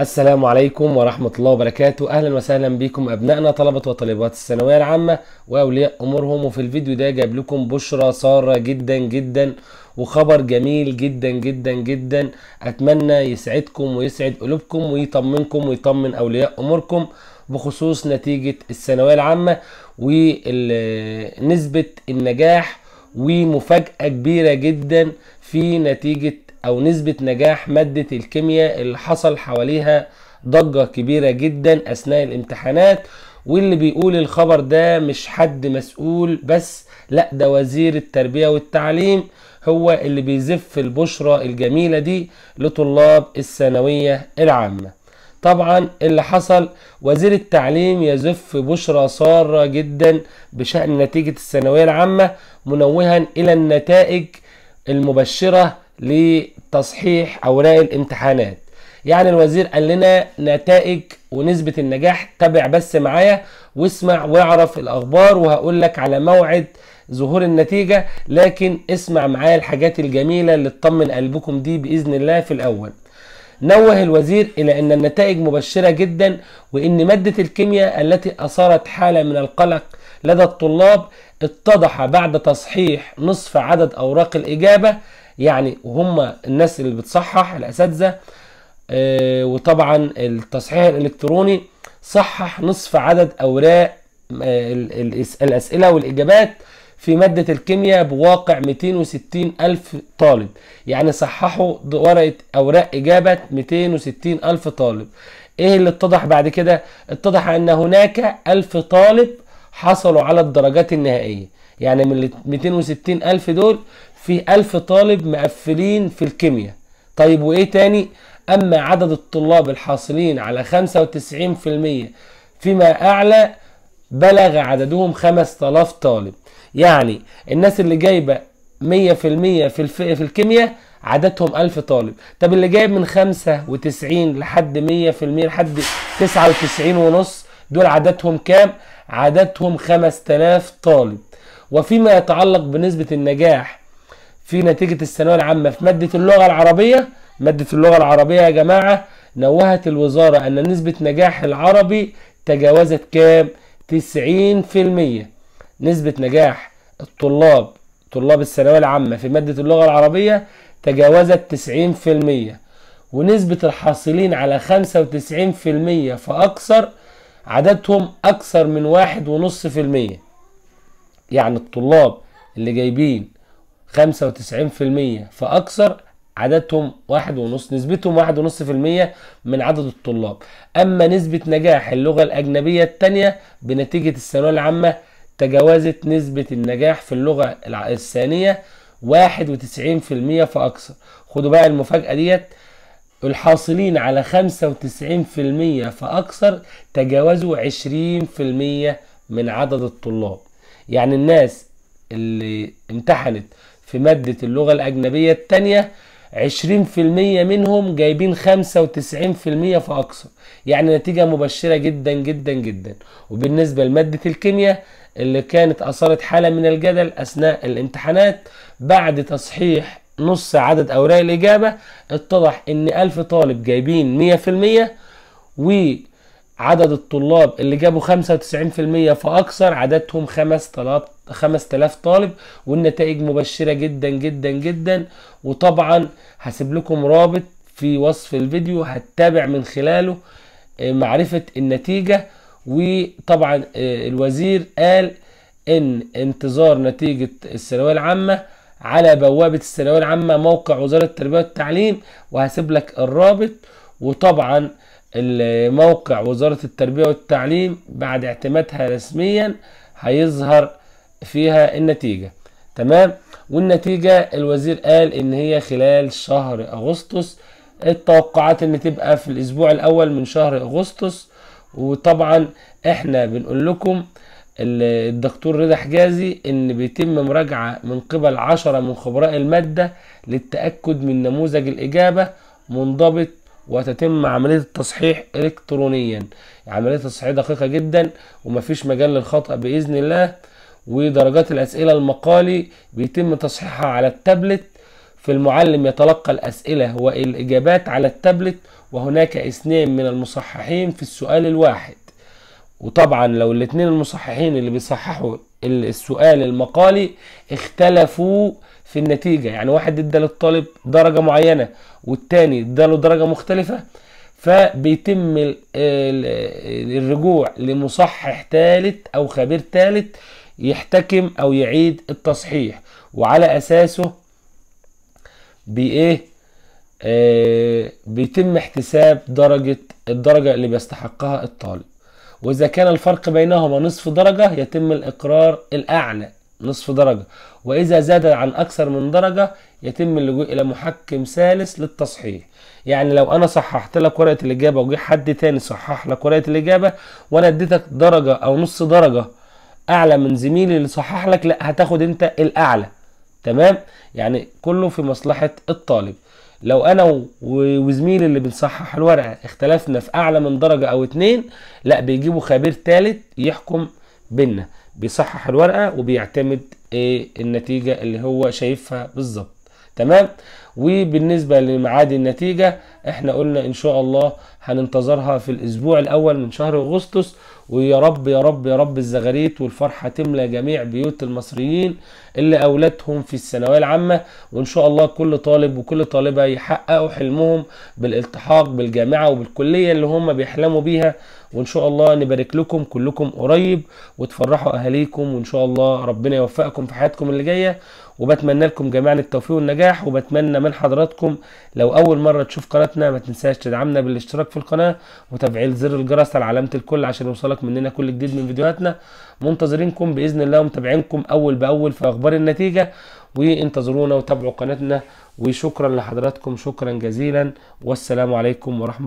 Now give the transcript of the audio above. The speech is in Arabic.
السلام عليكم ورحمة الله وبركاته أهلا وسهلا بكم أبنائنا طلبة وطالبات الثانوية العامة وأولياء أمورهم وفي الفيديو ده جايب لكم بشرى سارة جدا جدا وخبر جميل جدا جدا جدا أتمنى يسعدكم ويسعد قلوبكم ويطمنكم ويطمن أولياء أموركم بخصوص نتيجة الثانوية العامة ونسبة النجاح ومفاجأة كبيرة جدا في نتيجة او نسبة نجاح مادة الكيمياء اللي حصل حواليها ضجة كبيرة جدا اثناء الامتحانات واللي بيقول الخبر ده مش حد مسؤول بس لا ده وزير التربية والتعليم هو اللي بيزف البشرة الجميلة دي لطلاب الثانوية العامة طبعا اللي حصل وزير التعليم يزف بشرة سارة جدا بشأن نتيجة الثانوية العامة منوها إلى النتائج المبشرة لتصحيح اوراق الامتحانات يعني الوزير قال لنا نتائج ونسبه النجاح تابع بس معايا واسمع واعرف الاخبار وهقول لك على موعد ظهور النتيجه لكن اسمع معايا الحاجات الجميله اللي تطمن قلبكم دي باذن الله في الاول نوه الوزير إلى أن النتائج مبشرة جدا وأن مادة الكيمياء التي أثارت حالة من القلق لدى الطلاب اتضح بعد تصحيح نصف عدد أوراق الإجابة يعني وهم الناس اللي بتصحح الاساتذه آه، وطبعا التصحيح الالكتروني صحح نصف عدد اوراق آه، الاسئله والاجابات في مادة الكيمياء بواقع 260 ألف طالب يعني صححوا ورقة أوراق إجابة 260 ألف طالب إيه اللي اتضح بعد كده؟ اتضح أن هناك ألف طالب حصلوا على الدرجات النهائية يعني من ال 260 ألف دول في ألف طالب مقفلين في الكيمياء طيب وإيه تاني؟ أما عدد الطلاب الحاصلين على 95% فيما أعلى بلغ عددهم 5000 طالب يعني الناس اللي جايبة 100% في, في الكيمياء عددهم 1000 طالب طب اللي جايب من 95 لحد 100% لحد 99 ونص دول عددهم كام عددهم 5000 طالب وفيما يتعلق بنسبة النجاح في نتيجة الثانوية العامة في مادة اللغة العربية مادة اللغة العربية يا جماعة نوهت الوزارة أن نسبة نجاح العربي تجاوزت كام؟ 90% نسبة نجاح الطلاب طلاب الثانوية العامة في مادة اللغة العربية تجاوزت 90% ونسبة الحاصلين على 95% فأكثر عددهم أكثر من واحد ونص في المية يعني الطلاب اللي جايبين 95% فأكثر عددهم واحد ونص نسبتهم واحد ونص في المية من عدد الطلاب أما نسبة نجاح اللغة الأجنبية الثانية بنتيجة الثانوية العامة تجاوزت نسبة النجاح في اللغة الثانية واحد وتسعين في المية فأكثر خدوا بقى المفاجأة ديت الحاصلين على خمسة وتسعين في المية فأكثر تجاوزوا عشرين في المية من عدد الطلاب يعني الناس اللي امتحنت في مادة اللغة الأجنبية التانية 20% منهم جايبين 95% فأكثر يعني نتيجة مبشرة جدا جدا جدا وبالنسبة لمادة الكيمياء اللي كانت أثارت حالة من الجدل أثناء الامتحانات بعد تصحيح نص عدد أوراق الإجابة اتضح إن 1000 طالب جايبين 100% وعدد الطلاب اللي جابوا 95% فأكثر عددهم 5000 5000 طالب والنتائج مبشره جدا جدا جدا وطبعا هسيب لكم رابط في وصف الفيديو هتتابع من خلاله آه، معرفه النتيجه وطبعا آه، الوزير قال ان انتظار نتيجه الثانويه العامه على بوابه الثانويه العامه موقع وزاره التربيه والتعليم وهسيب لك الرابط وطبعا موقع وزاره التربيه والتعليم بعد اعتمادها رسميا هيظهر فيها النتيجة تمام والنتيجة الوزير قال ان هي خلال شهر اغسطس التوقعات ان تبقى في الاسبوع الاول من شهر اغسطس وطبعا احنا بنقول لكم الدكتور رضا حجازي ان بيتم مراجعة من قبل عشرة من خبراء المادة للتأكد من نموذج الاجابة منضبط وتتم عملية التصحيح الكترونيا عملية التصحيح دقيقة جدا ومفيش مجال للخطأ بإذن الله ودرجات الأسئلة المقالي بيتم تصحيحها على التابلت في المعلم يتلقى الأسئلة والإجابات على التابلت وهناك اثنين من المصححين في السؤال الواحد وطبعا لو الاثنين المصححين اللي بيصححوا السؤال المقالي اختلفوا في النتيجة يعني واحد ادى للطالب درجة معينة والتاني اداله درجة مختلفة فبيتم الرجوع لمصحح ثالث او خبير ثالث يحتكم او يعيد التصحيح وعلى اساسه بايه آه بيتم احتساب درجة الدرجة اللي بيستحقها الطالب واذا كان الفرق بينهما نصف درجة يتم الاقرار الاعلى نصف درجة واذا زاد عن اكثر من درجة يتم اللجوء الى محكم ثالث للتصحيح يعني لو انا صححت لك ورقة الاجابة وجه حد تاني صحح لك ورقة الاجابة وانا اديتك درجة او نص درجة اعلى من زميلي اللي صحح لك لا هتاخد انت الاعلى تمام يعني كله في مصلحه الطالب لو انا وزميلي اللي بنصحح الورقه اختلفنا في اعلى من درجه او اتنين لا بيجيبوا خبير تالت يحكم بينا بيصحح الورقه وبيعتمد ايه النتيجه اللي هو شايفها بالظبط تمام وبالنسبة لميعاد النتيجة احنا قلنا ان شاء الله هننتظرها في الاسبوع الاول من شهر اغسطس ويا رب يا رب يا رب الزغاريت والفرحة تملى جميع بيوت المصريين اللي اولادهم في الثانوية العامة وان شاء الله كل طالب وكل طالبة يحققوا حلمهم بالالتحاق بالجامعة وبالكلية اللي هم بيحلموا بيها وان شاء الله نبارك لكم كلكم قريب وتفرحوا اهاليكم وان شاء الله ربنا يوفقكم في حياتكم اللي جايه وبتمنى لكم جميعا التوفيق والنجاح وبتمنى من حضراتكم لو اول مره تشوف قناتنا ما تنساش تدعمنا بالاشتراك في القناه وتفعيل زر الجرس على علامه الكل عشان يوصلك مننا كل جديد من فيديوهاتنا منتظرينكم باذن الله ومتابعينكم اول باول في اخبار النتيجه وانتظرونا وتابعوا قناتنا وشكرا لحضراتكم شكرا جزيلا والسلام عليكم ورحمه